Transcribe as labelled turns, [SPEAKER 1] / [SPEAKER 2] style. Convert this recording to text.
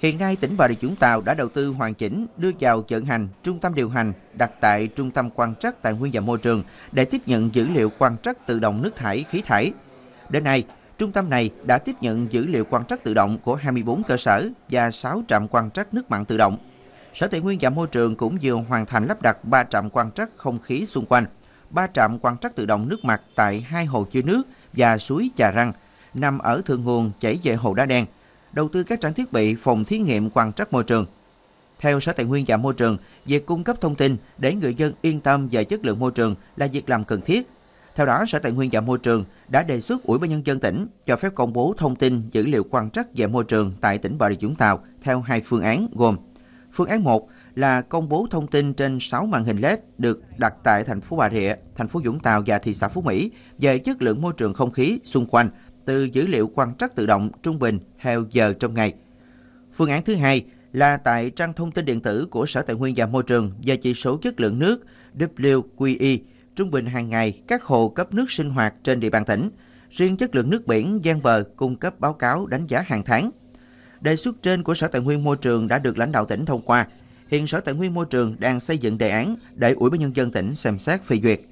[SPEAKER 1] Hiện nay, tỉnh Bà Rịa Vũng Tàu đã đầu tư hoàn chỉnh, đưa vào vận hành trung tâm điều hành đặt tại Trung tâm quan trắc Tài nguyên và Môi trường để tiếp nhận dữ liệu quan trắc tự động nước thải, khí thải. Đến nay, trung tâm này đã tiếp nhận dữ liệu quan trắc tự động của 24 cơ sở và 6 trạm quan trắc nước mặn tự động. Sở Tài nguyên và Môi trường cũng vừa hoàn thành lắp đặt 3 trạm quan trắc không khí xung quanh, 3 trạm quan trắc tự động nước mặt tại hai hồ chứa nước và suối Trà Răng, nằm ở thượng nguồn chảy về hồ Đá Đen – đầu tư các trang thiết bị phòng thí nghiệm quan trắc môi trường. Theo Sở Tài nguyên và Môi trường, việc cung cấp thông tin để người dân yên tâm về chất lượng môi trường là việc làm cần thiết. Theo đó, Sở Tài nguyên và Môi trường đã đề xuất Ủy ban nhân dân tỉnh cho phép công bố thông tin dữ liệu quan trắc về môi trường tại tỉnh Bà Rịa Vũng Tàu theo hai phương án gồm: Phương án 1 là công bố thông tin trên 6 màn hình LED được đặt tại thành phố Bà Rịa, thành phố Vũng Tàu và thị xã Phú Mỹ về chất lượng môi trường không khí xung quanh từ dữ liệu quan trắc tự động trung bình theo giờ trong ngày. Phương án thứ hai là tại trang thông tin điện tử của Sở Tài nguyên và Môi trường và chỉ số chất lượng nước WQI e trung bình hàng ngày các hồ cấp nước sinh hoạt trên địa bàn tỉnh. Riêng chất lượng nước biển, gian bờ cung cấp báo cáo đánh giá hàng tháng. Đề xuất trên của Sở Tài nguyên Môi trường đã được lãnh đạo tỉnh thông qua. Hiện Sở Tài nguyên Môi trường đang xây dựng đề án để Ủy ban Nhân dân tỉnh xem xét phê duyệt.